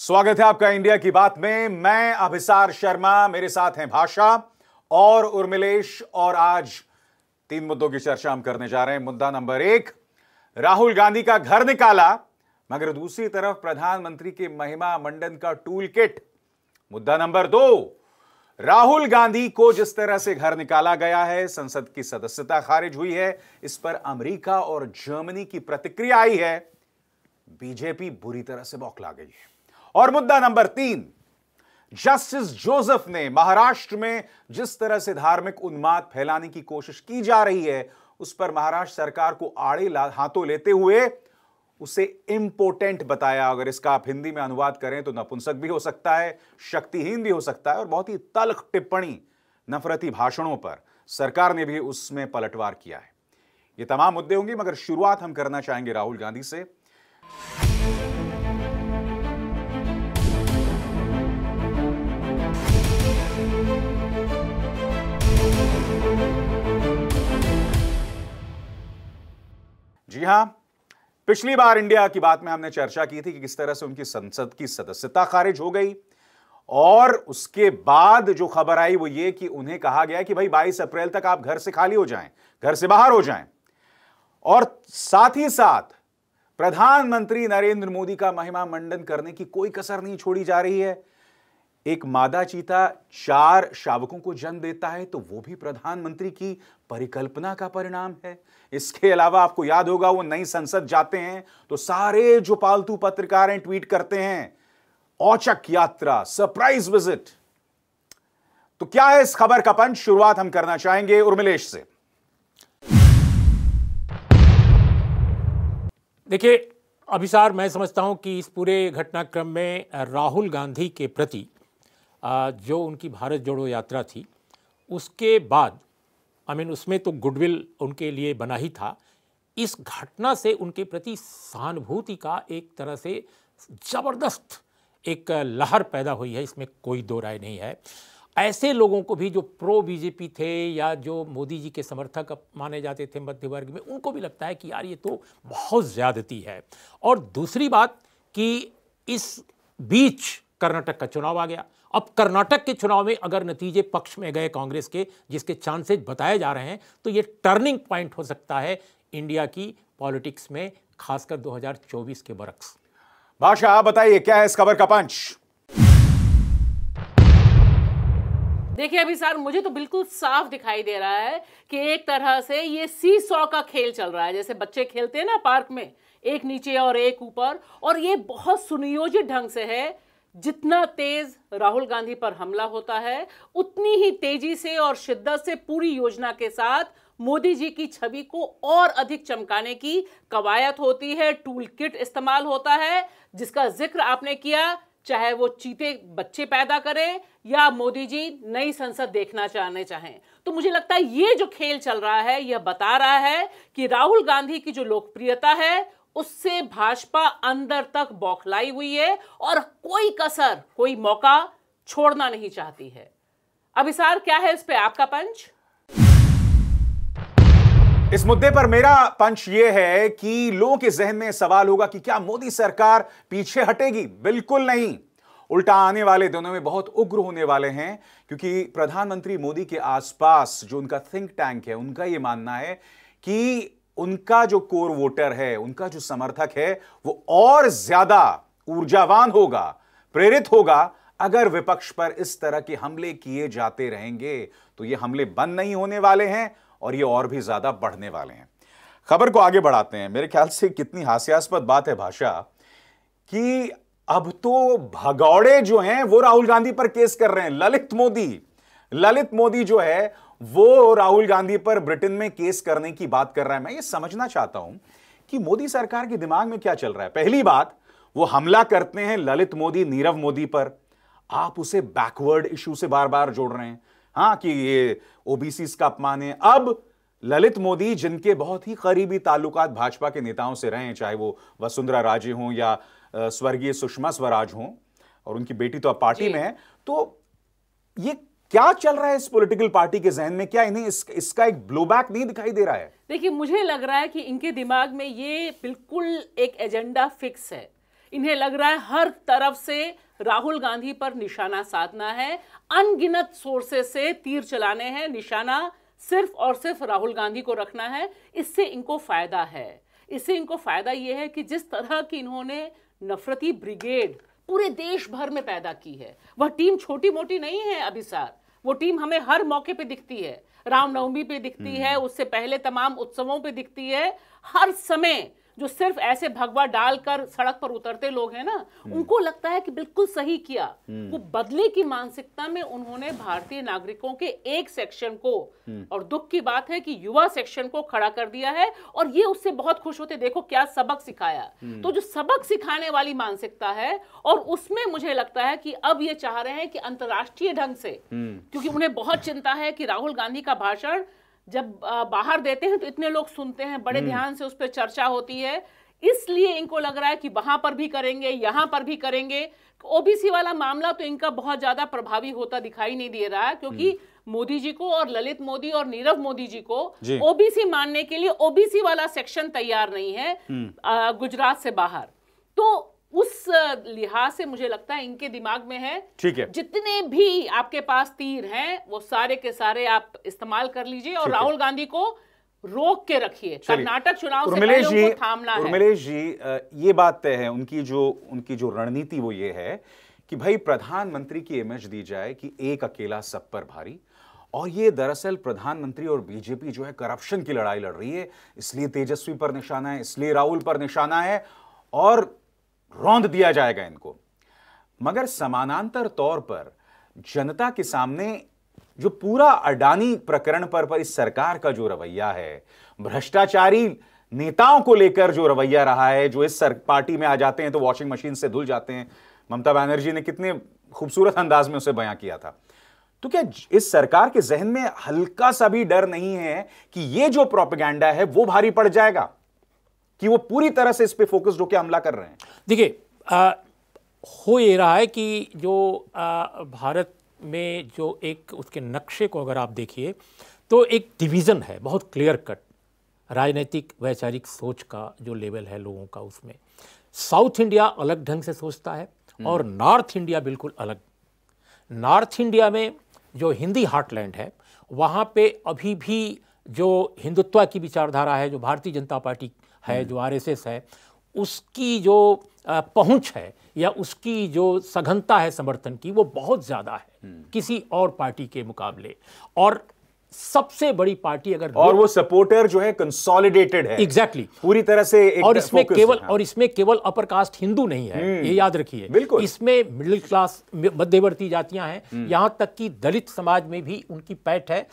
स्वागत है आपका इंडिया की बात में मैं अभिसार शर्मा मेरे साथ हैं भाषा और उर्मिलेश और आज तीन मुद्दों की चर्चा हम करने जा रहे हैं मुद्दा नंबर एक राहुल गांधी का घर निकाला मगर दूसरी तरफ प्रधानमंत्री के महिमा मंडन का टूल किट मुद्दा नंबर दो राहुल गांधी को जिस तरह से घर निकाला गया है संसद की सदस्यता खारिज हुई है इस पर अमेरिका और जर्मनी की प्रतिक्रिया आई है बीजेपी बुरी तरह से बौखला गई है और मुद्दा नंबर तीन जस्टिस जोसेफ ने महाराष्ट्र में जिस तरह से धार्मिक उन्माद फैलाने की कोशिश की जा रही है उस पर महाराष्ट्र सरकार को आड़े हाथों लेते हुए उसे इंपोर्टेंट बताया अगर इसका आप हिंदी में अनुवाद करें तो नपुंसक भी हो सकता है शक्तिहीन भी हो सकता है और बहुत ही तलख टिप्पणी नफरती भाषणों पर सरकार ने भी उसमें पलटवार किया है ये तमाम मुद्दे होंगे मगर शुरुआत हम करना चाहेंगे राहुल गांधी से जी हां पिछली बार इंडिया की बात में हमने चर्चा की थी कि किस तरह से उनकी संसद की सदस्यता खारिज हो गई और उसके बाद जो खबर आई वो ये कि उन्हें कहा गया कि भाई 22 अप्रैल तक आप घर से खाली हो जाएं घर से बाहर हो जाएं और साथ ही साथ प्रधानमंत्री नरेंद्र मोदी का महिमा मंडन करने की कोई कसर नहीं छोड़ी जा रही है एक मादा चीता चार शावकों को जन्म देता है तो वो भी प्रधानमंत्री की परिकल्पना का परिणाम है इसके अलावा आपको याद होगा वो नई संसद जाते हैं तो सारे जो पालतू पत्रकार हैं ट्वीट करते हैं औचक यात्रा सरप्राइज विजिट तो क्या है इस खबर का पंच शुरुआत हम करना चाहेंगे उर्मिलेश से देखिए अभिसार मैं समझता हूं कि इस पूरे घटनाक्रम में राहुल गांधी के प्रति जो उनकी भारत जोड़ो यात्रा थी उसके बाद आई मीन उसमें तो गुडविल उनके लिए बना ही था इस घटना से उनके प्रति सहानुभूति का एक तरह से ज़बरदस्त एक लहर पैदा हुई है इसमें कोई दो राय नहीं है ऐसे लोगों को भी जो प्रो बीजेपी थे या जो मोदी जी के समर्थक माने जाते थे मध्य वर्ग में उनको भी लगता है कि यार ये तो बहुत ज़्यादती है और दूसरी बात कि इस बीच कर्नाटक का चुनाव आ गया अब कर्नाटक के चुनाव में अगर नतीजे पक्ष में गए कांग्रेस के जिसके चांसेज बताए जा रहे हैं तो ये टर्निंग पॉइंट हो सकता है इंडिया की पॉलिटिक्स में खासकर 2024 के बरक्स भाषा आप बताइए क्या है इस खबर का पंच देखिए अभी सर मुझे तो बिल्कुल साफ दिखाई दे रहा है कि एक तरह से ये सी सौ का खेल चल रहा है जैसे बच्चे खेलते हैं ना पार्क में एक नीचे और एक ऊपर और ये बहुत सुनियोजित ढंग से है जितना तेज राहुल गांधी पर हमला होता है उतनी ही तेजी से और शिद्दत से पूरी योजना के साथ मोदी जी की छवि को और अधिक चमकाने की कवायद होती है टूल किट इस्तेमाल होता है जिसका जिक्र आपने किया चाहे वो चीते बच्चे पैदा करें या मोदी जी नई संसद देखना चाहने चाहें तो मुझे लगता है ये जो खेल चल रहा है यह बता रहा है कि राहुल गांधी की जो लोकप्रियता है उससे भाजपा अंदर तक बौखलाई हुई है और कोई कसर कोई मौका छोड़ना नहीं चाहती है अब क्या है इस पे आपका पंच इस मुद्दे पर मेरा पंच यह है कि लोगों के जहन में सवाल होगा कि क्या मोदी सरकार पीछे हटेगी बिल्कुल नहीं उल्टा आने वाले दिनों में बहुत उग्र होने वाले हैं क्योंकि प्रधानमंत्री मोदी के आसपास जो उनका थिंक टैंक है उनका यह मानना है कि उनका जो कोर वोटर है उनका जो समर्थक है वो और ज्यादा ऊर्जावान होगा प्रेरित होगा अगर विपक्ष पर इस तरह के हमले किए जाते रहेंगे तो ये हमले बंद नहीं होने वाले हैं और ये और भी ज्यादा बढ़ने वाले हैं खबर को आगे बढ़ाते हैं मेरे ख्याल से कितनी हास्यास्पद बात है भाषा कि अब तो भगौड़े जो हैं वो राहुल गांधी पर केस कर रहे हैं ललित मोदी ललित मोदी जो है वो राहुल गांधी पर ब्रिटेन में केस करने की बात कर रहा है मैं ये समझना चाहता हूं कि मोदी सरकार के दिमाग में क्या चल रहा है पहली बात वो हमला करते हैं ललित मोदी नीरव मोदी पर आप उसे बैकवर्ड इशू से बार बार जोड़ रहे हैं हाँ कि ये ओबीसी का अपमान है अब ललित मोदी जिनके बहुत ही करीबी ताल्लुकात भाजपा के नेताओं से रहे हैं चाहे वो वसुंधरा राजे हों या स्वर्गीय सुषमा स्वराज हों और उनकी बेटी तो अब पार्टी में है तो ये क्या चल रहा है इस पॉलिटिकल पार्टी के जहन में क्या इन्हें इस, इसका एक ब्लोबैक नहीं दिखाई दे रहा है देखिए मुझे लग रहा है कि इनके दिमाग में ये बिल्कुल एक एजेंडा फिक्स है इन्हें लग रहा है हर तरफ से राहुल गांधी पर निशाना साधना है अनगिनत सोर्सेस से तीर चलाने हैं निशाना सिर्फ और सिर्फ राहुल गांधी को रखना है इससे इनको फायदा है इससे इनको फायदा ये है कि जिस तरह की इन्होंने नफरती ब्रिगेड पूरे देश भर में पैदा की है वह टीम छोटी मोटी नहीं है अभिसार वो टीम हमें हर मौके पे दिखती है रामनवमी पे दिखती हम्म। है उससे पहले तमाम उत्सवों पे दिखती है हर समय जो सिर्फ ऐसे भगवा डालकर सड़क पर उतरते लोग हैं ना हम्म। उनको लगता है कि बिल्कुल सही किया हम्म। वो बदले की मानसिकता में उन्होंने भारतीय नागरिकों के एक सेक्शन को हम्म। और दुख की बात है कि युवा सेक्शन को खड़ा कर दिया है और ये उससे बहुत खुश होते देखो क्या सबक सिखाया तो जो सबक सिखाने वाली मानसिकता है और उसमें मुझे लगता है कि अब ये चाह रहे हैं कि अंतर्राष्ट्रीय ढंग से क्योंकि उन्हें बहुत चिंता है कि राहुल गांधी का भाषण जब बाहर देते हैं तो इतने लोग सुनते हैं बड़े हम्म। ध्यान से उस पर चर्चा होती है इसलिए इनको लग रहा है कि वहां पर भी करेंगे यहां पर भी करेंगे ओबीसी वाला मामला तो इनका बहुत ज्यादा प्रभावी होता दिखाई नहीं दे रहा है क्योंकि हम्म। मोदी जी को और ललित मोदी और नीरव मोदी जी को ओबीसी मानने के लिए ओबीसी वाला सेक्शन तैयार नहीं है हम्म। गुजरात से बाहर तो उस लिहाज से मुझे लगता है इनके दिमाग में है ठीक है जितने भी आपके पास तीर हैं वो सारे के सारे आप इस्तेमाल कर लीजिए और राहुल गांधी को रोक के रखिए कर्नाटक चुनाव से पहले उनको थामना है उर्मिलेश जी ये बात तय है उनकी जो उनकी जो रणनीति वो ये है कि भाई प्रधानमंत्री की इमेज दी जाए कि एक अकेला सब पर भारी और ये दरअसल प्रधानमंत्री और बीजेपी जो है करप्शन की लड़ाई लड़ रही है इसलिए तेजस्वी पर निशाना है इसलिए राहुल पर निशाना है और रौंद दिया जाएगा इनको मगर समानांतर तौर पर जनता के सामने जो पूरा अडानी प्रकरण पर, पर इस सरकार का जो रवैया है भ्रष्टाचारी नेताओं को लेकर जो रवैया रहा है जो इस सर पार्टी में आ जाते हैं तो वॉशिंग मशीन से धुल जाते हैं ममता बनर्जी ने कितने खूबसूरत अंदाज में उसे बयां किया था तो क्या इस सरकार के जहन में हल्का सा भी डर नहीं है कि ये जो प्रोपेगेंडा है वो भारी पड़ जाएगा कि वो पूरी तरह से इस पर फोकस्ड होकर हमला कर रहे हैं देखिए हो ये रहा है कि जो आ, भारत में जो एक उसके नक्शे को अगर आप देखिए तो एक डिवीज़न है बहुत क्लियर कट राजनीतिक वैचारिक सोच का जो लेवल है लोगों का उसमें साउथ इंडिया अलग ढंग से सोचता है हम्म। और नॉर्थ इंडिया बिल्कुल अलग नॉर्थ इंडिया में जो हिंदी हार्टलैंड है वहाँ पे अभी भी जो हिंदुत्व की विचारधारा है जो भारतीय जनता पार्टी है हम्म। जो आर है उसकी जो पहुंच है या उसकी जो सघनता है समर्थन की वो बहुत ज़्यादा है हम्म। किसी और पार्टी के मुकाबले और सबसे बड़ी पार्टी अगर और वो सपोर्टर जो है कंसोलिडेटेड है एग्जैक्टली exactly. पूरी तरह से एक और इसमें केवल हाँ. और इसमें केवल अपर कास्ट हिंदू नहीं है हम्म। ये याद रखिए बिल्कुल इसमें मिडिल क्लास मध्यवर्ती जातियां हैं यहां तक कि दलित समाज में भी उनकी पैठ है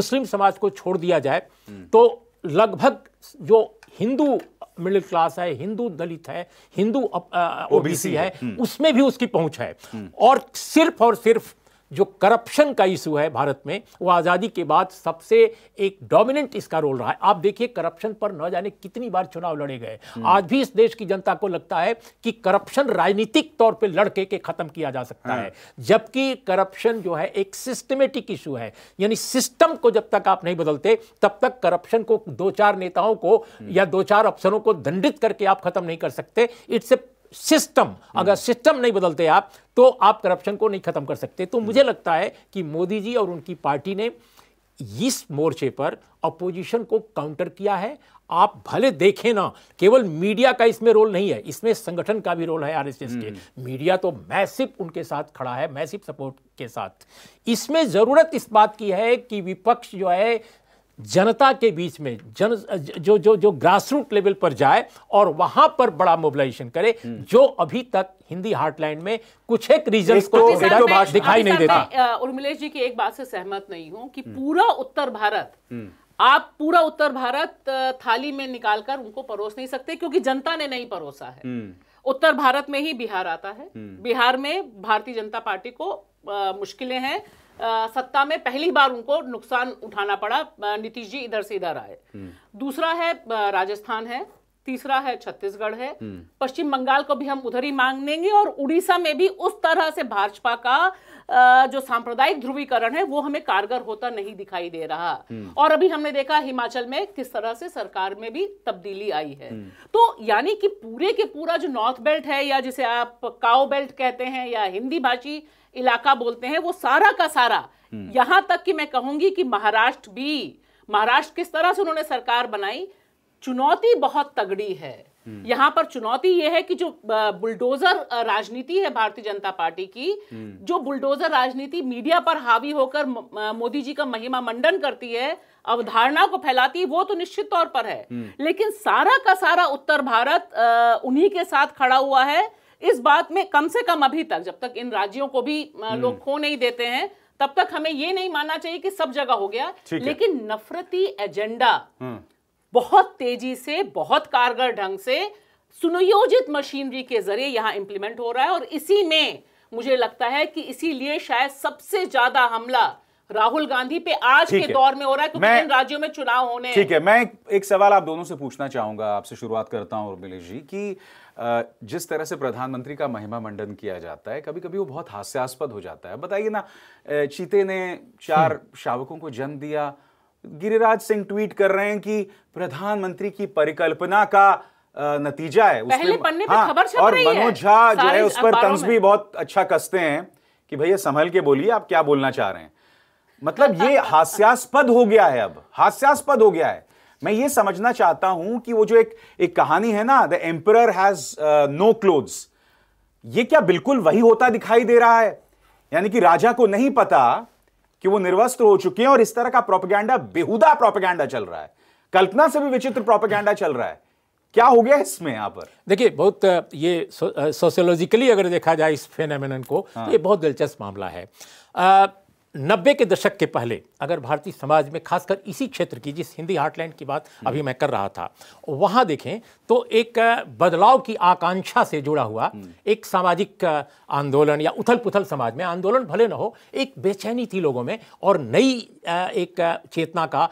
मुस्लिम समाज को छोड़ दिया जाए तो लगभग जो हिंदू मिडिल क्लास है हिंदू दलित है हिंदू ओबीसी है हम्म। उसमें भी उसकी पहुंच है हम्म। और सिर्फ और सिर्फ जो करप्शन का इशू है भारत में वो आज़ादी के बाद सबसे एक डोमिनेंट इसका रोल रहा है आप देखिए करप्शन पर न जाने कितनी बार चुनाव लड़े गए हम्म। आज भी इस देश की जनता को लगता है कि करप्शन राजनीतिक तौर पर लड़के के ख़त्म किया जा सकता है हाँ। जबकि करप्शन जो है एक सिस्टमेटिक इशू है यानी सिस्टम को जब तक आप नहीं बदलते तब तक करप्शन को दो चार नेताओं को हम्म। या दो चार अफसरों को दंडित करके आप खत्म नहीं कर सकते इट्स ए सिस्टम hmm. अगर सिस्टम नहीं बदलते आप तो आप करप्शन को नहीं खत्म कर सकते तो hmm. मुझे लगता है कि मोदी जी और उनकी पार्टी ने इस मोर्चे पर अपोजिशन को काउंटर किया है आप भले देखें ना केवल मीडिया का इसमें रोल नहीं है इसमें संगठन का भी रोल है आरएसएस के मीडिया hmm. तो मैसिव उनके साथ खड़ा है मैसिव सपोर्ट के साथ इसमें ज़रूरत इस बात की है कि विपक्ष जो है जनता के बीच में जन जो जो जो ग्रास रूट लेवल पर जाए और वहां पर बड़ा मोबिलाइजेशन करे हम्म। जो अभी तक हिंदी हार्टलैंड में कुछ एक रीजन को तो तो दिखाई नहीं देता उर्मिलेश जी की एक बात से सहमत नहीं हूं कि हम्म। पूरा उत्तर भारत हम्म। आप पूरा उत्तर भारत थाली में निकालकर उनको परोस नहीं सकते क्योंकि जनता ने नहीं परोसा है उत्तर भारत में ही बिहार आता है बिहार में भारतीय जनता पार्टी को मुश्किलें हैं सत्ता में पहली बार उनको नुकसान उठाना पड़ा नीतीश जी इधर से इधर आए हम्म। दूसरा है राजस्थान है तीसरा है छत्तीसगढ़ है हम्म। पश्चिम बंगाल को भी हम उधर ही मांग लेंगे और उड़ीसा में भी उस तरह से भाजपा का जो सांप्रदायिक ध्रुवीकरण है वो हमें कारगर होता नहीं दिखाई दे रहा हम्म। और अभी हमने देखा हिमाचल में किस तरह से सरकार में भी तब्दीली आई है तो यानी कि पूरे के पूरा जो नॉर्थ बेल्ट है या जिसे आप काओ बेल्ट कहते हैं या हिंदी भाषी इलाका बोलते हैं वो सारा का सारा हम्म। यहां तक कि मैं कहूंगी कि महाराष्ट्र भी महाराष्ट्र किस तरह से उन्होंने सरकार बनाई चुनौती बहुत तगड़ी है हम्म। यहां पर चुनौती यह है कि जो बुलडोजर राजनीति है भारतीय जनता पार्टी की हम्म। जो बुलडोजर राजनीति मीडिया पर हावी होकर मोदी जी का महिमा मंडन करती है अवधारणा को फैलाती है वो तो निश्चित तौर पर है लेकिन सारा का सारा उत्तर भारत उन्हीं के साथ खड़ा हुआ है इस बात में कम से कम अभी तक जब तक इन राज्यों को भी हम्म। लोग खो नहीं देते हैं तब तक हमें यह नहीं मानना चाहिए कि सब जगह हो गया लेकिन नफरती एजेंडा हम्म। बहुत तेजी से बहुत कारगर ढंग से सुनियोजित मशीनरी के जरिए यहां इंप्लीमेंट हो रहा है और इसी में मुझे लगता है कि इसीलिए शायद सबसे ज्यादा हमला राहुल गांधी पे आज के दौर में हो रहा है क्योंकि इन राज्यों में चुनाव होने ठीक है मैं एक, सवाल आप दोनों से पूछना चाहूंगा आपसे शुरुआत करता हूं उर्मिलेश जी की जिस तरह से प्रधानमंत्री का महिमा मंडन किया जाता है कभी कभी वो बहुत हास्यास्पद हो जाता है बताइए ना चीते ने चार हम्म। शावकों को जन्म दिया गिरिराज सिंह ट्वीट कर रहे हैं कि प्रधानमंत्री की परिकल्पना का नतीजा है पहले पन्ने हाँ, खबर छप और मनोज झा जो है उस पर तंज भी बहुत अच्छा कसते हैं कि भैया संभल के बोलिए आप क्या बोलना चाह रहे हैं मतलब ये हास्यास्पद हो गया है अब हास्यास्पद हो गया है मैं ये समझना चाहता हूं कि वो जो एक एक कहानी है ना the emperor has no clothes ये क्या बिल्कुल वही होता दिखाई दे रहा है यानी कि राजा को नहीं पता कि वो निर्वस्त्र हो चुके हैं और इस तरह का प्रोपेगैंडा बेहुदा प्रोपेगैंडा चल रहा है कल्पना से भी विचित्र प्रोपेगैंडा चल रहा है क्या हो गया इसमें यहाँ पर देखिए बहुत uh, ये सोशियोलॉजिकली uh, अगर देखा जाए इस फेनामिन को तो हाँ। तो ये बहुत दिलचस्प मामला है आ, uh, नब्बे के दशक के पहले अगर भारतीय समाज में खासकर इसी क्षेत्र की जिस हिंदी हार्टलैंड की बात अभी हम्म। मैं कर रहा था वहाँ देखें तो एक बदलाव की आकांक्षा से जुड़ा हुआ हम्म। एक सामाजिक आंदोलन या उथल पुथल समाज में आंदोलन भले न हो एक बेचैनी थी लोगों में और नई एक चेतना का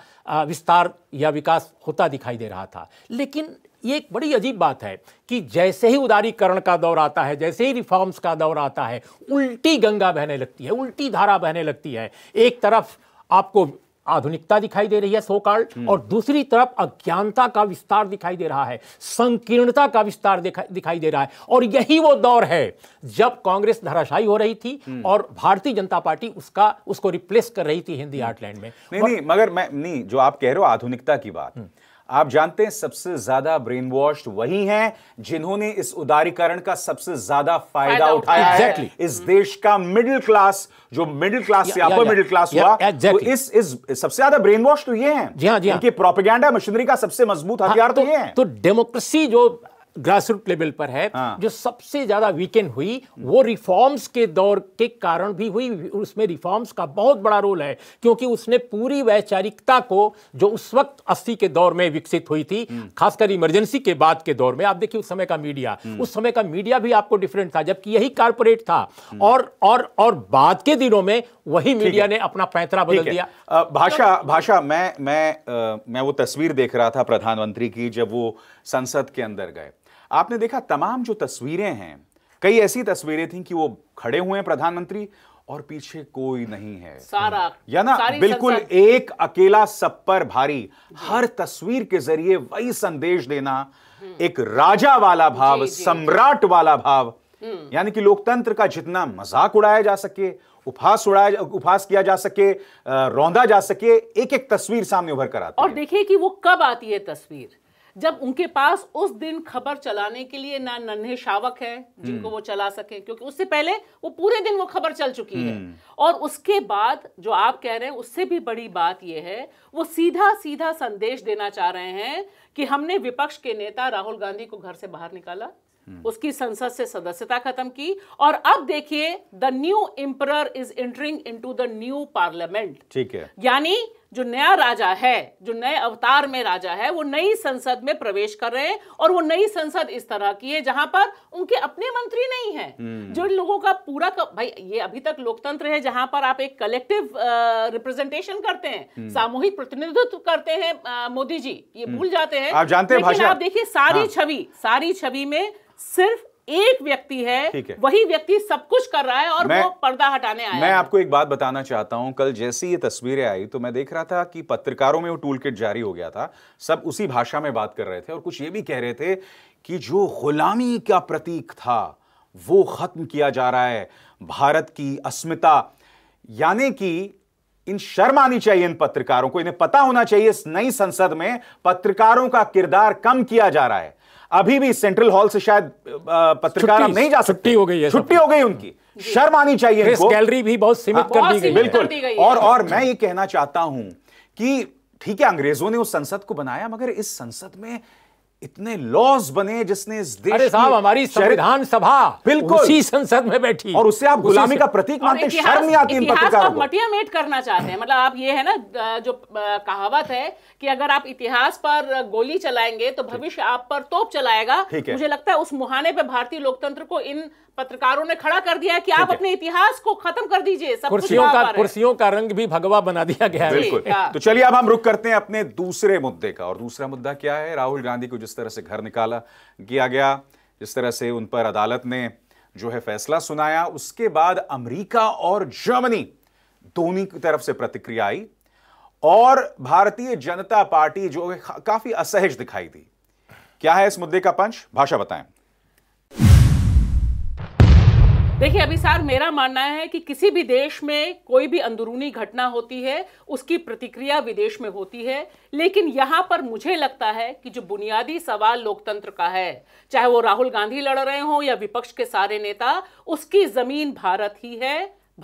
विस्तार या विकास होता दिखाई दे रहा था लेकिन ये एक बड़ी अजीब बात है कि जैसे ही उदारीकरण का दौर आता है जैसे ही रिफॉर्म्स का दौर आता है उल्टी गंगा बहने लगती है उल्टी धारा बहने लगती है एक तरफ आपको आधुनिकता दिखाई दे रही है सोकाल हम्म। और दूसरी तरफ अज्ञानता का विस्तार दिखाई दे रहा है संकीर्णता का विस्तार दिखाई दे रहा है और यही वो दौर है जब कांग्रेस धराशायी हो रही थी हम्म। और भारतीय जनता पार्टी उसका उसको रिप्लेस कर रही थी हिंदी आर्टलैंड में नहीं और, नहीं मगर मैं नहीं जो आप कह रहे हो आधुनिकता की बात हम्म। आप जानते हैं सबसे ज्यादा ब्रेन वॉश वही हैं जिन्होंने इस उदारीकरण का सबसे ज्यादा फायदा उठाया exactly. है इस देश का मिडिल क्लास जो मिडिल क्लास से अपर मिडिल क्लास हुआ exactly. तो इस इस सबसे ज्यादा ब्रेन वॉश तो ये हैं जी हाँ जी हाँ। प्रोपेगेंडा मशीनरी का सबसे मजबूत हाँ, हथियार तो, तो ये है तो डेमोक्रेसी जो ग्रास रूट लेवल पर है हाँ। जो सबसे ज्यादा वीकेंड हुई वो रिफॉर्म्स के दौर के कारण भी हुई उसमें रिफॉर्म्स का बहुत बड़ा रोल है क्योंकि उसने पूरी वैचारिकता को जो उस वक्त अस्सी के दौर में विकसित हुई थी हम्म। खासकर इमरजेंसी के बाद के दौर में आप देखिए उस समय का मीडिया हम्म। उस समय का मीडिया भी आपको डिफरेंट था जबकि यही कारपोरेट था हम्म। और और और बाद के दिनों में वही मीडिया ने अपना पैंतरा बदल दिया भाषा भाषा मैं मैं मैं वो तस्वीर देख रहा था प्रधानमंत्री की जब वो संसद के अंदर गए आपने देखा तमाम जो तस्वीरें हैं कई ऐसी तस्वीरें थी कि वो खड़े हुए हैं प्रधानमंत्री और पीछे कोई नहीं है सारा या ना बिल्कुल एक अकेला सब पर भारी हर तस्वीर के जरिए वही संदेश देना एक राजा वाला भाव सम्राट वाला भाव हम्म। यानी कि लोकतंत्र का जितना मजाक उड़ाया जा सके उपहास उड़ाया उपहास किया जा सके रौंदा जा सके एक एक तस्वीर सामने उभर कर आती और देखिए कि वो कब आती है तस्वीर जब उनके पास उस दिन खबर चलाने के लिए ना नन्हे शावक है जिनको हम्म। वो चला सके क्योंकि उससे पहले वो पूरे दिन वो खबर चल चुकी है हम्म। और उसके बाद जो आप कह रहे हैं उससे भी बड़ी बात यह है वो सीधा सीधा संदेश देना चाह रहे हैं कि हमने विपक्ष के नेता राहुल गांधी को घर से बाहर निकाला हम्म। उसकी संसद से सदस्यता खत्म की और अब देखिए the new emperor is entering to the new parliament ठीक है यानी जो नया राजा है जो नए अवतार में राजा है वो नई संसद में प्रवेश कर रहे हैं और वो नई संसद इस तरह की है जहां पर उनके अपने मंत्री नहीं है हम्म। जो लोगों का पूरा का, भाई ये अभी तक लोकतंत्र है जहां पर आप एक कलेक्टिव रिप्रेजेंटेशन करते हैं हम्म। सामूहिक प्रतिनिधित्व करते हैं मोदी जी ये हम्म। भूल जाते हैं आप जानते हैं आप देखिए सारी हाँ। छवि हाँ। सारी छवि में सिर्फ एक व्यक्ति है वही व्यक्ति सब कुछ कर रहा है और वो पर्दा हटाने आया मैं आपको एक बात बताना चाहता हूं कल जैसी ये तस्वीरें आई तो मैं देख रहा था कि पत्रकारों में वो टूल किट जारी हो गया था सब उसी भाषा में बात कर रहे थे और कुछ ये भी कह रहे थे कि जो गुलामी का प्रतीक था वो खत्म किया जा रहा है भारत की अस्मिता यानी कि इन शर्म आनी चाहिए इन पत्रकारों को इन्हें पता होना चाहिए इस नई संसद में पत्रकारों का किरदार कम किया जा रहा है अभी भी सेंट्रल हॉल से शायद पत्रकार नहीं जा सकते छुट्टी हो गई है छुट्टी हो गई उनकी शर्म आनी चाहिए गैलरी भी बहुत हाँ। सीमित कर दी गई बिल्कुल और और मैं ये कहना चाहता हूं कि ठीक है अंग्रेजों ने उस संसद को बनाया मगर इस संसद में इतने लॉस बने जिसने इस देश अरे साहब हमारी संविधान सभा बिल्कुल उसी संसद में बैठी और उससे आप गुलामी का प्रतीक मानते हैं शर्म नहीं आती इन पत्रकारों को मटिया मेट करना चाहते हैं मतलब आप ये है ना जो कहावत है कि अगर आप इतिहास पर गोली चलाएंगे तो भविष्य आप पर तोप चलाएगा मुझे लगता है उस मुहाने पे भारतीय लोकतंत्र को इन पत्रकारों ने खड़ा कर दिया कि आप अपने इतिहास को खत्म कर दीजिए कुर्सियों का कुर्सियों का रंग भी भगवा बना दिया गया है बिल्कुल तो चलिए अब हम रुक करते हैं अपने दूसरे मुद्दे का और दूसरा मुद्दा क्या है राहुल गांधी को जिस तरह से घर निकाला किया गया जिस तरह से उन पर अदालत ने जो है फैसला सुनाया उसके बाद अमेरिका और जर्मनी दोनों की तरफ से प्रतिक्रिया आई और भारतीय जनता पार्टी जो काफी असहज दिखाई दी क्या है इस मुद्दे का पंच भाषा बताएं देखिए अभी सार मेरा मानना है कि किसी भी देश में कोई भी अंदरूनी घटना होती है उसकी प्रतिक्रिया विदेश में होती है लेकिन यहाँ पर मुझे लगता है कि जो बुनियादी सवाल लोकतंत्र का है चाहे वो राहुल गांधी लड़ रहे हों या विपक्ष के सारे नेता उसकी ज़मीन भारत ही है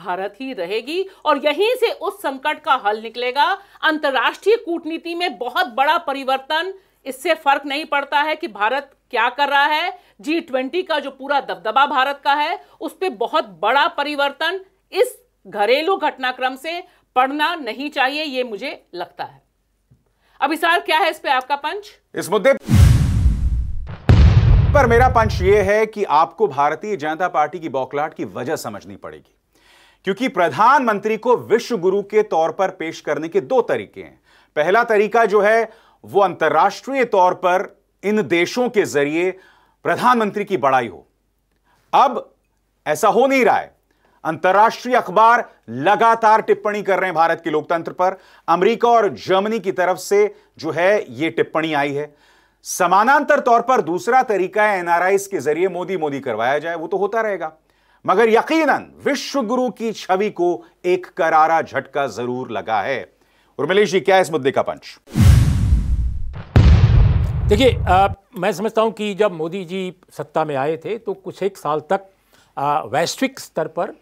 भारत ही रहेगी और यहीं से उस संकट का हल निकलेगा अंतर्राष्ट्रीय कूटनीति में बहुत बड़ा परिवर्तन इससे फर्क नहीं पड़ता है कि भारत क्या कर रहा है जी ट्वेंटी का जो पूरा दबदबा भारत का है उस पर बहुत बड़ा परिवर्तन इस घरेलू घटनाक्रम से पढ़ना नहीं चाहिए ये मुझे लगता है अभिसार क्या है इस पे आपका पंच इस मुद्दे पर मेरा पंच यह है कि आपको भारतीय जनता पार्टी की बौखलाहट की वजह समझनी पड़ेगी क्योंकि प्रधानमंत्री को विश्व गुरु के तौर पर पेश करने के दो तरीके हैं पहला तरीका जो है वो अंतर्राष्ट्रीय तौर पर इन देशों के जरिए प्रधानमंत्री की बड़ाई हो अब ऐसा हो नहीं रहा है अंतर्राष्ट्रीय अखबार लगातार टिप्पणी कर रहे हैं भारत के लोकतंत्र पर अमेरिका और जर्मनी की तरफ से जो है यह टिप्पणी आई है समानांतर तौर पर दूसरा तरीका है एनआरआई के जरिए मोदी मोदी करवाया जाए वो तो होता रहेगा मगर यकीनन विश्व गुरु की छवि को एक करारा झटका जरूर लगा है उर्मिलेश जी क्या है इस मुद्दे का पंच देखिए मैं समझता हूँ कि जब मोदी जी सत्ता में आए थे तो कुछ एक साल तक आ, वैश्विक स्तर पर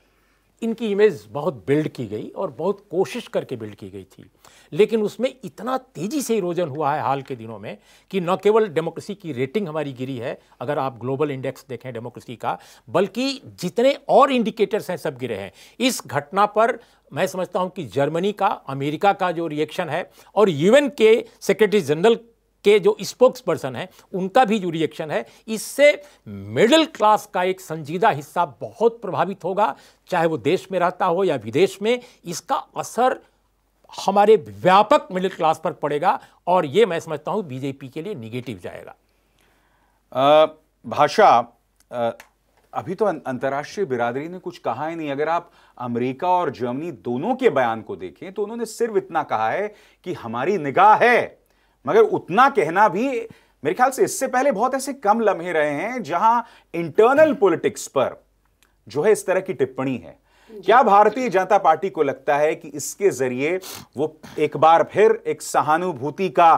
इनकी इमेज बहुत बिल्ड की गई और बहुत कोशिश करके बिल्ड की गई थी लेकिन उसमें इतना तेज़ी से इरोजन हुआ है हाल के दिनों में कि न केवल डेमोक्रेसी की रेटिंग हमारी गिरी है अगर आप ग्लोबल इंडेक्स देखें डेमोक्रेसी का बल्कि जितने और इंडिकेटर्स हैं सब गिरे हैं इस घटना पर मैं समझता हूं कि जर्मनी का अमेरिका का जो रिएक्शन है और यूएन के सेक्रेटरी जनरल के जो स्पोक्स पर्सन है उनका भी जो रिएक्शन है इससे मिडिल क्लास का एक संजीदा हिस्सा बहुत प्रभावित होगा चाहे वो देश में रहता हो या विदेश में इसका असर हमारे व्यापक मिडिल क्लास पर पड़ेगा और ये मैं समझता हूँ बीजेपी के लिए निगेटिव जाएगा भाषा अभी तो अं-, अंतर्राष्ट्रीय बिरादरी ने कुछ कहा ही नहीं अगर आप अमेरिका और जर्मनी दोनों के बयान को देखें तो उन्होंने सिर्फ इतना कहा है कि हमारी निगाह है मगर उतना कहना भी मेरे ख्याल से इससे पहले बहुत ऐसे कम लम्हे रहे हैं जहां इंटरनल पॉलिटिक्स पर जो है इस तरह की टिप्पणी है क्या भारतीय जनता पार्टी को लगता है कि इसके जरिए वो एक बार फिर एक सहानुभूति का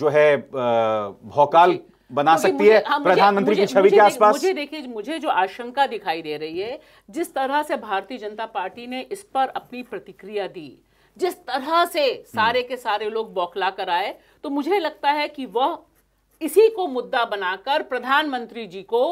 जो है भौकाल बना सकती है हाँ, प्रधानमंत्री की छवि के आसपास मुझे देखिए मुझे जो आशंका दिखाई दे रही है जिस तरह से भारतीय जनता पार्टी ने इस पर अपनी प्रतिक्रिया दी जिस तरह से सारे हम्म। के सारे लोग बौखला कर आए तो मुझे लगता है कि वह इसी को मुद्दा बनाकर प्रधानमंत्री जी को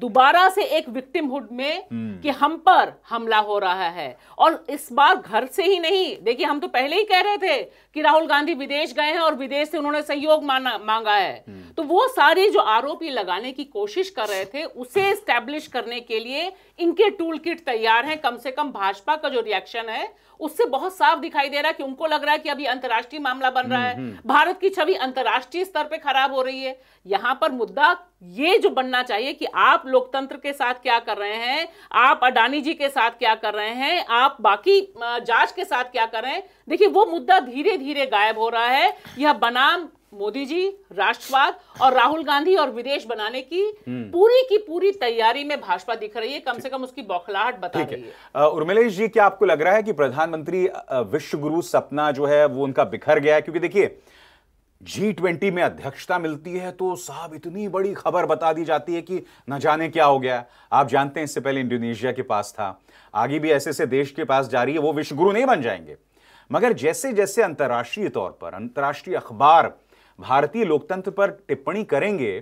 दोबारा से एक विक्टिमहुड में हम्म। कि हम पर हमला हो रहा है और इस बार घर से ही नहीं देखिए हम तो पहले ही कह रहे थे कि राहुल गांधी विदेश गए हैं और विदेश से उन्होंने सहयोग मांगा है हम्म। तो वो सारे जो आरोपी लगाने की कोशिश कर रहे थे उसे स्टैब्लिश करने के लिए इनके टूल किट तैयार है कम से कम भाजपा का जो रिएक्शन है उससे बहुत साफ दिखाई दे रहा है कि उनको लग रहा है कि अभी अंतर्राष्ट्रीय मामला बन रहा है हम्म, भारत की छवि अंतर्राष्ट्रीय स्तर पर खराब हो रही है यहां पर मुद्दा ये जो बनना चाहिए कि आप लोकतंत्र के साथ क्या कर रहे हैं आप अडानी जी के साथ क्या कर रहे हैं आप बाकी जांच के साथ क्या कर रहे हैं देखिए वो मुद्दा धीरे धीरे गायब हो रहा है यह बनाम मोदी जी राष्ट्रवाद और राहुल गांधी और विदेश बनाने की हम्म। पूरी की पूरी तैयारी में भाजपा दिख रही है कम से कम उसकी बौखलाहट बता रही है उर्मिलेश जी क्या आपको लग रहा है कि प्रधानमंत्री विश्वगुरु सपना जो है वो उनका बिखर गया है क्योंकि देखिए जी ट्वेंटी में अध्यक्षता मिलती है तो साहब इतनी बड़ी खबर बता दी जाती है कि न जाने क्या हो गया आप जानते हैं इससे पहले इंडोनेशिया के पास था आगे भी ऐसे ऐसे देश के पास जा रही है वो विश्वगुरु नहीं बन जाएंगे मगर जैसे जैसे अंतर्राष्ट्रीय तौर पर अंतर्राष्ट्रीय अखबार भारतीय लोकतंत्र पर टिप्पणी करेंगे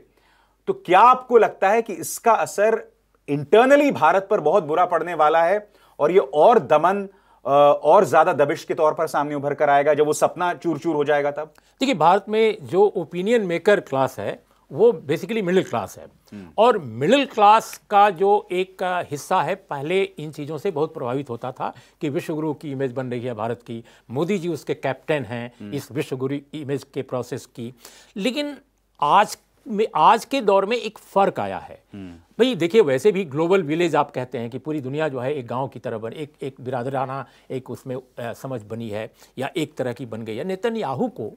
तो क्या आपको लगता है कि इसका असर इंटरनली भारत पर बहुत बुरा पड़ने वाला है और ये और दमन और ज्यादा दबिश के तौर पर सामने उभर कर आएगा जब वो सपना चूर चूर हो जाएगा तब देखिए भारत में जो ओपिनियन मेकर क्लास है वो बेसिकली मिडिल क्लास है हम्म। और मिडिल क्लास का जो एक हिस्सा है पहले इन चीज़ों से बहुत प्रभावित होता था कि विश्वगुरु की इमेज बन रही है भारत की मोदी जी उसके कैप्टन हैं हम्म। इस विश्वगुरु इमेज के प्रोसेस की लेकिन आज में आज के दौर में एक फर्क आया है हम्म। भाई देखिए वैसे भी ग्लोबल विलेज आप कहते हैं कि पूरी दुनिया जो है एक गांव की तरह बन एक एक बिरादराना एक उसमें समझ बनी है या एक तरह की बन गई है नेतन्याहू को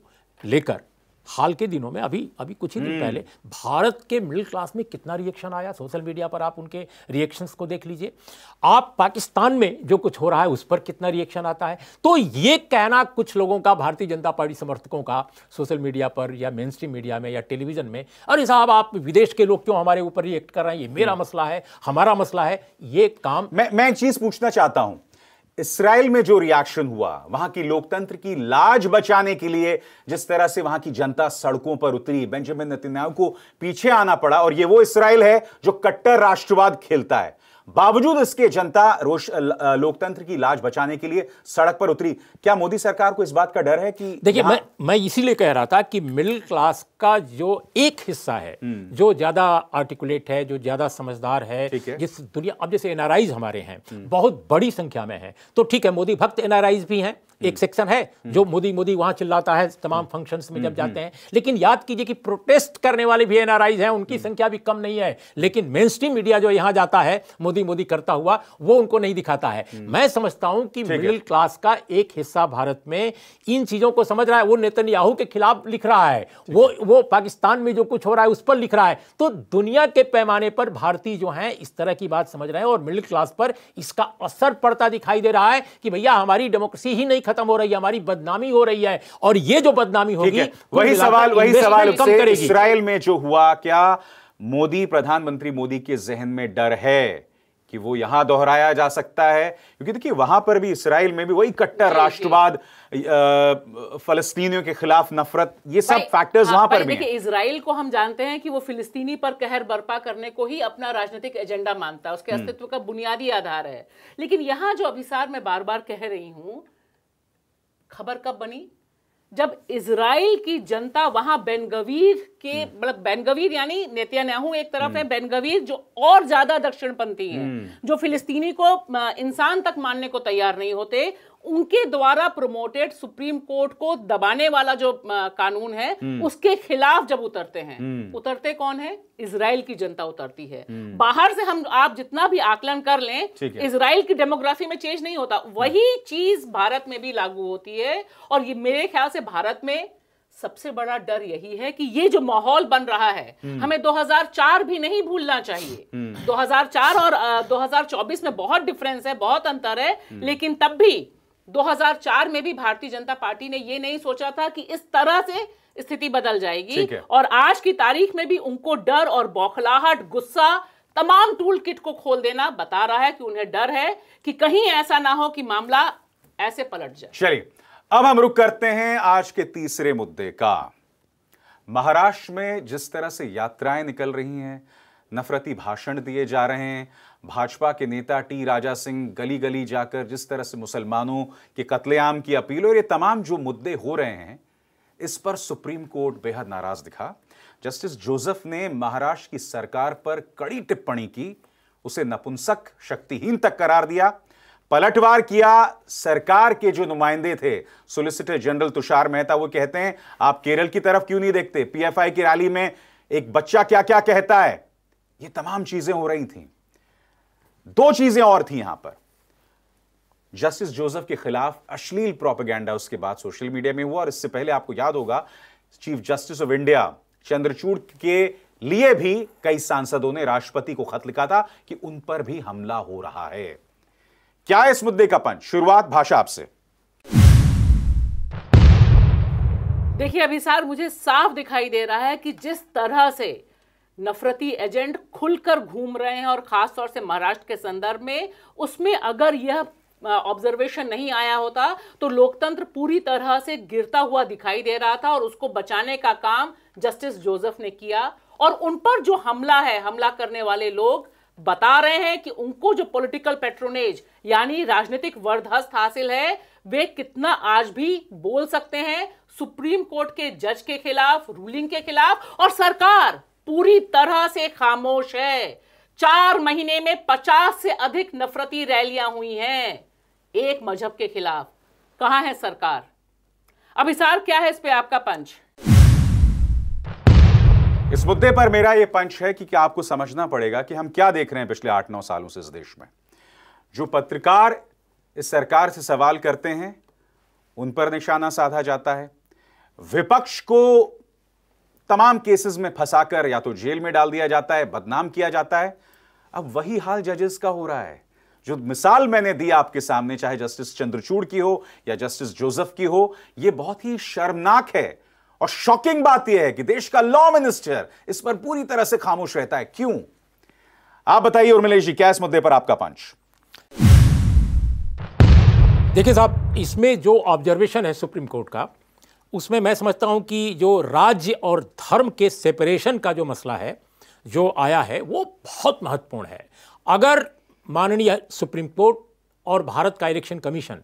लेकर हाल के दिनों में अभी अभी कुछ ही दिन हम्म। पहले भारत के मिडिल क्लास में कितना रिएक्शन आया सोशल मीडिया पर आप उनके रिएक्शंस को देख लीजिए आप पाकिस्तान में जो कुछ हो रहा है उस पर कितना रिएक्शन आता है तो ये कहना कुछ लोगों का भारतीय जनता पार्टी समर्थकों का सोशल मीडिया पर या मेन मीडिया में या टेलीविजन में अरे साहब आप विदेश के लोग क्यों हमारे ऊपर रिएक्ट कर रहे हैं ये मेरा हम्म। मसला है हमारा मसला है ये काम मैं मैं चीज पूछना चाहता हूं इसराइल में जो रिएक्शन हुआ वहां की लोकतंत्र की लाज बचाने के लिए जिस तरह से वहां की जनता सड़कों पर उतरी बेंजामिन नतन्याहू को पीछे आना पड़ा और ये वो इसराइल है जो कट्टर राष्ट्रवाद खेलता है बावजूद इसके जनता रोष लोकतंत्र की लाज बचाने के लिए सड़क पर उतरी क्या मोदी सरकार को इस बात का डर है कि देखिए मैं मैं इसीलिए कह रहा था कि मिडिल क्लास का जो एक हिस्सा है हम्म। जो ज्यादा आर्टिकुलेट है जो ज्यादा समझदार है, है जिस दुनिया अब जैसे एनआरआईज हमारे हैं हम्म। बहुत बड़ी संख्या में है तो ठीक है मोदी भक्त एनआरआईज भी हैं एक सेक्शन हम्म। है हम्म। जो मोदी मोदी वहां चिल्लाता है तमाम फंक्शन हम्म। में जब जाते हैं लेकिन याद कीजिए कि प्रोटेस्ट करने वाले भी एनआरआईज हैं उनकी संख्या भी कम नहीं है लेकिन मेन स्ट्रीम मीडिया जो यहां जाता है मोदी मोदी करता हुआ वो उनको नहीं दिखाता है मैं समझता हूं कि मिडिल क्लास का एक हिस्सा भारत में इन चीजों को समझ रहा है वो नेतन्याहू के खिलाफ लिख रहा है वो वो पाकिस्तान में जो कुछ हो रहा है उस पर लिख रहा है तो दुनिया के पैमाने पर भारतीय जो है इस तरह की बात समझ रहे हैं और मिडिल क्लास पर इसका असर पड़ता दिखाई दे रहा है कि भैया हमारी डेमोक्रेसी ही नहीं खत्म हो रही है हमारी बदनामी हो रही है और ये जो बदनामी होगी वही सवाल वही सवाल इसराइल में जो हुआ क्या मोदी प्रधानमंत्री मोदी के जहन में डर है कि वो यहां दोहराया जा सकता है क्योंकि देखिए वहां पर भी इसराइल में भी वही कट्टर राष्ट्रवाद फलस्तीनियों के खिलाफ नफरत ये सब फैक्टर्स हाँ, वहां पर भी देखिए इसराइल को हम जानते हैं कि वो फिलिस्तीनी पर कहर बर्पा करने को ही अपना राजनीतिक एजेंडा मानता है उसके हम्म। अस्तित्व का बुनियादी आधार है लेकिन यहां जो अभिसार मैं बार बार कह रही हूं खबर कब बनी जब इसराइल की जनता वहां बेनगवीर के हम्म। मतलब बेनगवीर यानी नेतियान्याहू एक तरफ है हम्म। बेनगवीर जो और ज्यादा दक्षिणपंथी है हम्म। जो फिलिस्तीनी को इंसान तक मानने को तैयार नहीं होते उनके द्वारा प्रमोटेड सुप्रीम कोर्ट को दबाने वाला जो कानून है हम्म। उसके खिलाफ जब उतरते हैं हम्म। उतरते कौन है इसराइल की जनता उतरती है हम्म। बाहर से हम आप जितना भी आकलन कर लें इसराइल की डेमोग्राफी में चेंज नहीं होता वही चीज भारत में भी लागू होती है और ये मेरे ख्याल से भारत में सबसे बड़ा डर यही है कि ये जो माहौल बन रहा है हमें 2004 भी नहीं भूलना चाहिए 2004 और 2024 में बहुत डिफरेंस है बहुत अंतर है लेकिन तब भी 2004 में भी भारतीय जनता पार्टी ने यह नहीं सोचा था कि इस तरह से स्थिति बदल जाएगी और आज की तारीख में भी उनको डर और बौखलाहट गुस्सा तमाम टूल किट को खोल देना बता रहा है कि उन्हें डर है कि कहीं ऐसा ना हो कि मामला ऐसे पलट जाए चलिए अब हम रुक करते हैं आज के तीसरे मुद्दे का महाराष्ट्र में जिस तरह से यात्राएं निकल रही हैं नफरती भाषण दिए जा रहे हैं भाजपा के नेता टी राजा सिंह गली गली जाकर जिस तरह से मुसलमानों के कत्लेआम की अपील और ये तमाम जो मुद्दे हो रहे हैं इस पर सुप्रीम कोर्ट बेहद नाराज दिखा जस्टिस जोसेफ ने महाराष्ट्र की सरकार पर कड़ी टिप्पणी की उसे नपुंसक शक्तिहीन तक करार दिया पलटवार किया सरकार के जो नुमाइंदे थे सोलिसिटर जनरल तुषार मेहता वो कहते हैं आप केरल की तरफ क्यों नहीं देखते पीएफआई की रैली में एक बच्चा क्या क्या कहता है ये तमाम चीजें हो रही थी दो चीजें और थी यहां पर जस्टिस जोसेफ के खिलाफ अश्लील प्रोपेगेंडा उसके बाद सोशल मीडिया में हुआ और इससे पहले आपको याद होगा chief justice of India Chandrachud के लिए भी कई सांसदों ने राष्ट्रपति को खत लिखा था कि उन पर भी हमला हो रहा है क्या है इस मुद्दे का पंच शुरुआत भाषा आपसे देखिए अभी सार मुझे साफ दिखाई दे रहा है कि जिस तरह से नफरती एजेंट खुलकर घूम रहे हैं और ख़ास तौर से महाराष्ट्र के संदर्भ में उसमें अगर यह ऑब्जर्वेशन नहीं आया होता तो लोकतंत्र पूरी तरह से गिरता हुआ दिखाई दे रहा था और उसको बचाने का काम जस्टिस जोसेफ ने किया और उन पर जो हमला है हमला करने वाले लोग बता रहे हैं कि उनको जो पॉलिटिकल पेट्रोनेज यानी राजनीतिक वर्धस्त हासिल है वे कितना आज भी बोल सकते हैं सुप्रीम कोर्ट के जज के खिलाफ रूलिंग के खिलाफ और सरकार पूरी तरह से खामोश है चार महीने में पचास से अधिक नफरती रैलियां हुई हैं एक मजहब के खिलाफ कहां है सरकार अभिसार क्या है इस पे आपका पंच इस मुद्दे पर मेरा यह पंच है कि क्या आपको समझना पड़ेगा कि हम क्या देख रहे हैं पिछले आठ नौ सालों से इस देश में जो पत्रकार इस सरकार से सवाल करते हैं उन पर निशाना साधा जाता है विपक्ष को तमाम केसेस में फंसाकर या तो जेल में डाल दिया जाता है बदनाम किया जाता है अब वही हाल जजेस का हो रहा है जो मिसाल मैंने दी आपके सामने चाहे जस्टिस चंद्रचूड़ की हो या जस्टिस जोसेफ की हो यह बहुत ही शर्मनाक है और शॉकिंग बात यह है कि देश का लॉ मिनिस्टर इस पर पूरी तरह से खामोश रहता है क्यों आप बताइए उर्मिलेश जी क्या इस मुद्दे पर आपका पंच देखिए साहब इसमें जो ऑब्जर्वेशन है सुप्रीम कोर्ट का उसमें मैं समझता हूँ कि जो राज्य और धर्म के सेपरेशन का जो मसला है जो आया है वो बहुत महत्वपूर्ण है अगर माननीय सुप्रीम कोर्ट और भारत का इलेक्शन कमीशन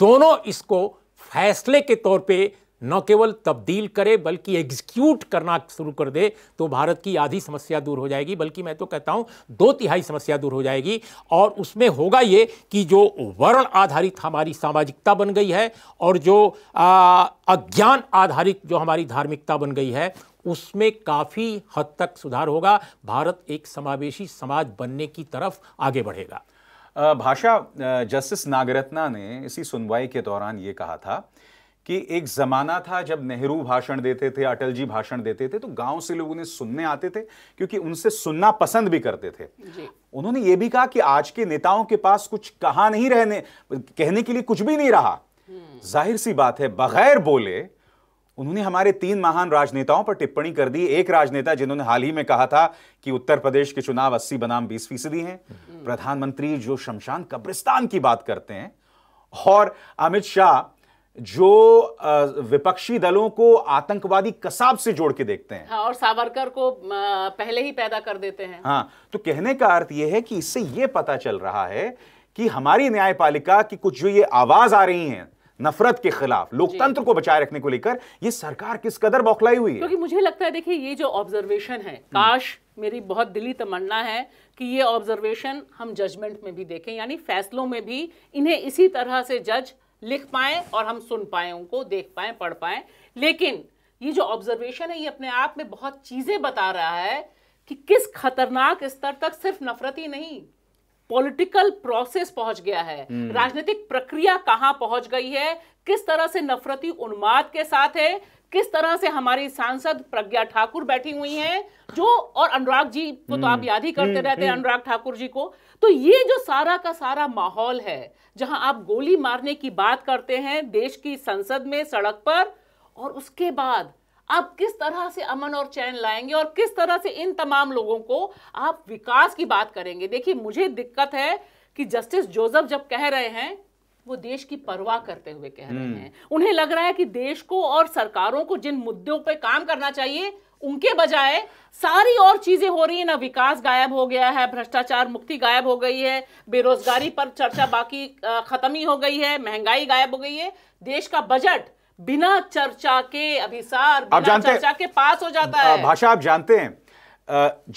दोनों इसको फैसले के तौर पे न केवल तब्दील करे बल्कि एग्जीक्यूट करना शुरू कर दे तो भारत की आधी समस्या दूर हो जाएगी बल्कि मैं तो कहता हूं दो तिहाई समस्या दूर हो जाएगी और उसमें होगा ये कि जो वर्ण आधारित हमारी सामाजिकता बन गई है और जो अज्ञान आधारित जो हमारी धार्मिकता बन गई है उसमें काफ़ी हद तक सुधार होगा भारत एक समावेशी समाज बनने की तरफ आगे बढ़ेगा भाषा जस्टिस नागरत्ना ने इसी सुनवाई के दौरान ये कहा था कि एक ज़माना था जब नेहरू भाषण देते थे अटल जी भाषण देते थे तो गांव से लोग उन्हें सुनने आते थे क्योंकि उनसे सुनना पसंद भी करते थे उन्होंने ये भी कहा कि आज के नेताओं के पास कुछ कहा नहीं रहने कहने के लिए कुछ भी नहीं रहा हम्म। जाहिर सी बात है बगैर बोले उन्होंने हमारे तीन महान राजनेताओं पर टिप्पणी कर दी एक राजनेता जिन्होंने हाल ही में कहा था कि उत्तर प्रदेश के चुनाव 80 बनाम 20 फीसदी हैं हम्म। प्रधानमंत्री जो शमशान कब्रिस्तान की बात करते हैं और अमित शाह जो विपक्षी दलों को आतंकवादी कसाब से जोड़ के देखते हैं हाँ, और सावरकर को पहले ही पैदा कर देते हैं हाँ तो कहने का अर्थ यह है कि इससे यह पता चल रहा है कि हमारी न्यायपालिका की कुछ जो ये आवाज आ रही है नफरत के खिलाफ लोकतंत्र को बचाए रखने को लेकर ये सरकार किस कदर बौखलाई हुई है क्योंकि मुझे लगता है देखिए ये जो ऑब्जर्वेशन है काश मेरी बहुत दिली तमन्ना है कि ये ऑब्जर्वेशन हम जजमेंट में भी देखें यानी फैसलों में भी इन्हें इसी तरह से जज लिख पाएँ और हम सुन पाए उनको देख पाए पढ़ पाए लेकिन ये जो ऑब्जर्वेशन है ये अपने आप में बहुत चीज़ें बता रहा है कि किस खतरनाक स्तर तक सिर्फ नफरत ही नहीं पॉलिटिकल प्रोसेस पहुंच गया है हम्म। राजनीतिक प्रक्रिया कहां पहुंच गई है किस तरह से नफरती उन्माद के साथ है किस तरह से हमारी सांसद प्रज्ञा ठाकुर बैठी हुई हैं जो और अनुराग जी को तो आप हम्म। याद ही करते हम्म, रहते हैं अनुराग ठाकुर जी को तो ये जो सारा का सारा माहौल है जहां आप गोली मारने की बात करते हैं देश की संसद में सड़क पर और उसके बाद आप किस तरह से अमन और चैन लाएंगे और किस तरह से इन तमाम लोगों को आप विकास की बात करेंगे देखिए मुझे दिक्कत है कि जस्टिस जोसेफ जब कह रहे हैं वो देश की परवाह करते हुए कह रहे हम्म। हैं उन्हें लग रहा है कि देश को और सरकारों को जिन मुद्दों पर काम करना चाहिए उनके बजाय सारी और चीजें हो रही है ना विकास गायब हो गया है भ्रष्टाचार मुक्ति गायब हो गई है बेरोजगारी पर चर्चा बाकी खत्म ही हो गई है महंगाई गायब हो गई है देश का बजट बिना चर्चा के अभिसार बिना चर्चा के पास हो जाता है भाषा आप जानते हैं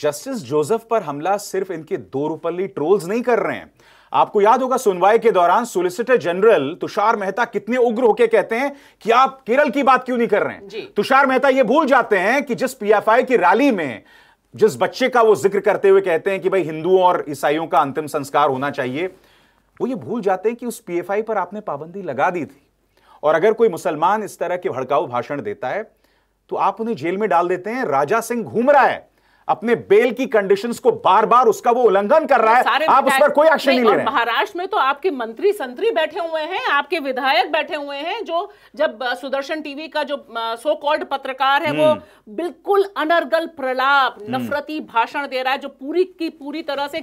जस्टिस जोसेफ पर हमला सिर्फ इनके दो रूपल्ली ट्रोल्स नहीं कर रहे हैं आपको याद होगा सुनवाई के दौरान सोलिसिटर जनरल तुषार मेहता कितने उग्र होकर कहते हैं कि आप केरल की बात क्यों नहीं कर रहे हैं तुषार मेहता यह भूल जाते हैं कि जिस पीएफआई की रैली में जिस बच्चे का वो जिक्र करते हुए कहते हैं कि भाई हिंदुओं और ईसाइयों का अंतिम संस्कार होना चाहिए वो ये भूल जाते हैं कि उस पीएफआई पर आपने पाबंदी लगा दी थी और अगर कोई मुसलमान इस तरह के भड़काऊ भाषण देता है तो आप उन्हें जेल में डाल देते हैं राजा सिंह घूम रहा है अपने बेल की कंडीशंस को बार बार उसका वो उल्लंघन कर रहा है आप उस पर कोई एक्शन नहीं ले रहे महाराष्ट्र में तो आपके मंत्री संतरी बैठे हुए हैं आपके विधायक बैठे हुए हैं जो जब सुदर्शन टीवी का जो सो कॉल्ड पत्रकार है वो हम्म। बिल्कुल अनर्गल प्रलाप हम्म। नफरती भाषण दे रहा है जो पूरी की पूरी तरह से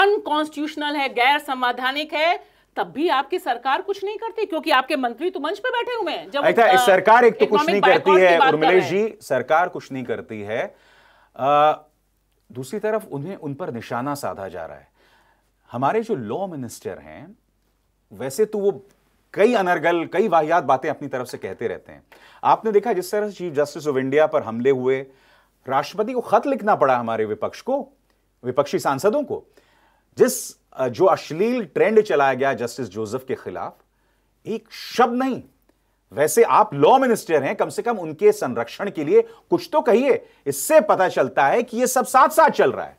अनकॉन्स्टिट्यूशनल है गैर संवैधानिक है तब भी आपकी सरकार कुछ नहीं करती क्योंकि आपके मंत्री तो मंच पे बैठे हुए हैं जब अच्छा, सरकार एक तो कुछ नहीं करती है उर्मिलेश जी सरकार कुछ नहीं करती है दूसरी तरफ उन्हें उन पर निशाना साधा जा रहा है हमारे जो लॉ मिनिस्टर हैं वैसे तो वो कई अनर्गल कई वाहियात बातें अपनी तरफ से कहते रहते हैं आपने देखा जिस तरह से चीफ जस्टिस ऑफ इंडिया पर हमले हुए राष्ट्रपति को खत लिखना पड़ा हमारे विपक्ष को विपक्षी सांसदों को जिस जो अश्लील ट्रेंड चलाया गया जस्टिस जोसेफ के खिलाफ एक शब्द नहीं वैसे आप लॉ मिनिस्टर हैं कम से कम उनके संरक्षण के लिए कुछ तो कहिए इससे पता चलता है कि यह सब साथ साथ चल रहा है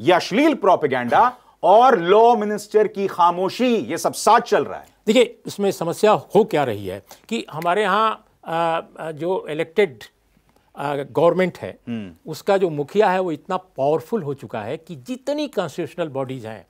यह अश्लील प्रोपेगेंडा और लॉ मिनिस्टर की खामोशी यह सब साथ चल रहा है देखिए इसमें समस्या हो क्या रही है कि हमारे यहाँ जो इलेक्टेड गवर्नमेंट है हम्म। उसका जो मुखिया है वो इतना पावरफुल हो चुका है कि जितनी कॉन्स्टिट्यूशनल बॉडीज हैं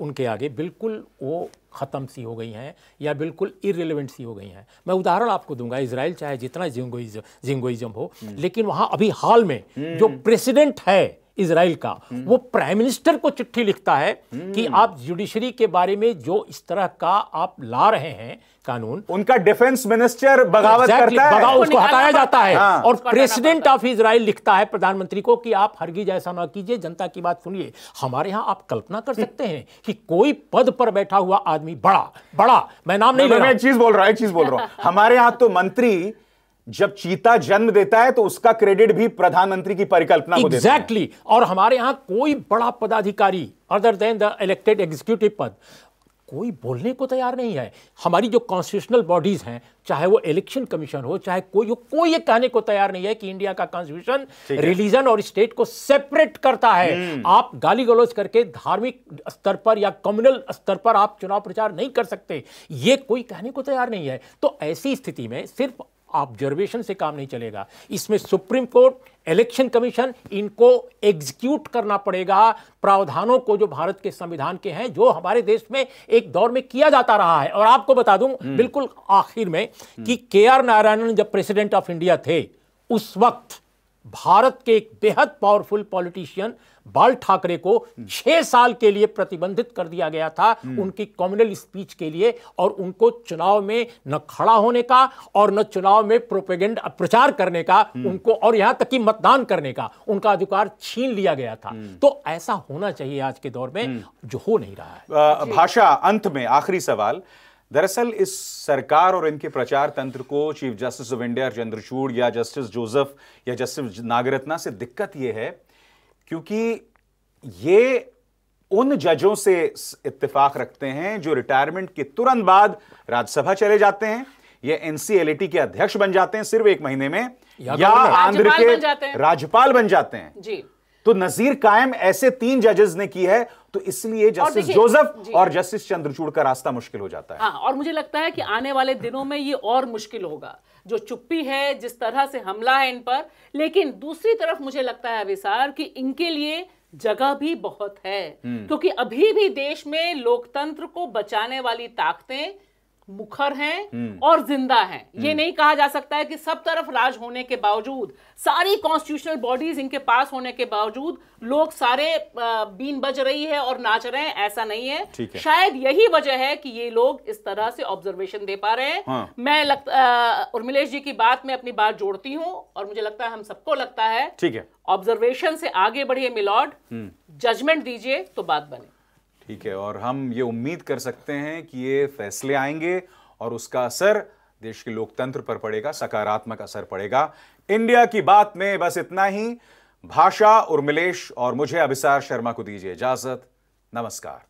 उनके आगे बिल्कुल वो ख़त्म सी हो गई हैं या बिल्कुल इरेलीवेंट सी हो गई हैं मैं उदाहरण आपको दूंगा इसराइल चाहे जितना जिंगोइज जिंगोइज हो हम्म। लेकिन वहाँ अभी हाल में जो हम्म। प्रेसिडेंट है इसराइल का हम्म। वो प्राइम मिनिस्टर को चिट्ठी लिखता है हम्म। कि आप जुडिशरी के बारे में जो इस तरह का आप ला रहे हैं कानून उनका डिफेंस मिनिस्टर बगावत exactly, करता है उसको हटाया जाता है हाँ। और प्रेसिडेंट ऑफ इसराइल लिखता है प्रधानमंत्री को कि आप हरगिज ऐसा ना कीजिए जनता की बात सुनिए हमारे यहाँ आप कल्पना कर हम्म। सकते हैं कि कोई पद पर बैठा हुआ आदमी बड़ा बड़ा मैं नाम नहीं मैं एक चीज बोल रहा हूँ एक चीज बोल रहा हूँ हमारे यहाँ तो मंत्री जब चीता जन्म देता है तो उसका क्रेडिट भी प्रधानमंत्री की परिकल्पना exactly. को देता है एग्जैक्टली और हमारे यहां कोई बड़ा पदाधिकारी other than the elected executive पद कोई बोलने को तैयार नहीं है हमारी जो कॉन्स्टिट्यूशनल बॉडीज हैं चाहे वो इलेक्शन कमीशन हो चाहे कोई हो कोई ये कहने को तैयार नहीं है कि इंडिया का कॉन्स्टिट्यूशन रिलीजन और स्टेट को सेपरेट करता है हम्म। आप गाली गलौज करके धार्मिक स्तर पर या कम्युनल स्तर पर आप चुनाव प्रचार नहीं कर सकते ये कोई कहने को तैयार नहीं है तो ऐसी स्थिति में सिर्फ ऑब्जर्वेशन से काम नहीं चलेगा इसमें सुप्रीम कोर्ट इलेक्शन कमीशन इनको एग्जीक्यूट करना पड़ेगा प्रावधानों को जो भारत के संविधान के हैं जो हमारे देश में एक दौर में किया जाता रहा है और आपको बता दूं हम्म। बिल्कुल आखिर में कि के आर नारायणन जब प्रेसिडेंट ऑफ इंडिया थे उस वक्त भारत के एक बेहद पावरफुल पॉलिटिशियन बाल ठाकरे को छह साल के लिए प्रतिबंधित कर दिया गया था हम्म। उनकी कॉम्युनल स्पीच के लिए और उनको चुनाव में न खड़ा होने का और न चुनाव में प्रोपेगेंड प्रचार करने का हम्म। उनको और यहां तक कि मतदान करने का उनका अधिकार छीन लिया गया था हम्म। तो ऐसा होना चाहिए आज के दौर में जो हो नहीं रहा है भाषा अंत में आखिरी सवाल दरअसल इस सरकार और इनके प्रचार तंत्र को chief justice of India Chandrachud या जस्टिस जोसेफ या जस्टिस नागरत्ना से दिक्कत यह है क्योंकि ये उन जजों से इत्तेफाक रखते हैं जो रिटायरमेंट के तुरंत बाद राज्यसभा चले जाते हैं ये एनसीएलटी के अध्यक्ष बन जाते हैं सिर्फ एक महीने में या, तो या आंध्र के राज्यपाल बन जाते हैं जी तो नजीर कायम ऐसे तीन जजेस ने की है तो इसलिए जस्टिस जोसेफ और जस्टिस चंद्रचूड़ का रास्ता मुश्किल हो जाता है हाँ, और मुझे लगता है कि आने वाले दिनों में ये और मुश्किल होगा जो चुप्पी है जिस तरह से हमला है इन पर लेकिन दूसरी तरफ मुझे लगता है अभिसार कि इनके लिए जगह भी बहुत है हम्म। क्योंकि अभी भी देश में लोकतंत्र को बचाने वाली ताकतें मुखर हैं हम्म। और जिंदा हैं ये हम्म। नहीं कहा जा सकता है कि सब तरफ राज होने के बावजूद सारी कॉन्स्टिट्यूशनल बॉडीज इनके पास होने के बावजूद लोग सारे बीन बज रही है और नाच रहे हैं ऐसा नहीं है, है। शायद यही वजह है कि ये लोग इस तरह से ऑब्जर्वेशन दे पा रहे हैं हाँ। मैं लगता उर्मिलेश जी की बात में अपनी बात जोड़ती हूँ और मुझे लगता है हम सबको लगता है ठीक है ऑब्जर्वेशन से आगे बढ़िए मिलॉर्ड हम्म। जजमेंट दीजिए तो बात बने ठीक है और हम ये उम्मीद कर सकते हैं कि ये फैसले आएंगे और उसका असर देश के लोकतंत्र पर पड़ेगा सकारात्मक असर पड़ेगा इंडिया की बात में बस इतना ही भाषा उर्मिलेश और मुझे अभिसार शर्मा को दीजिए इजाजत नमस्कार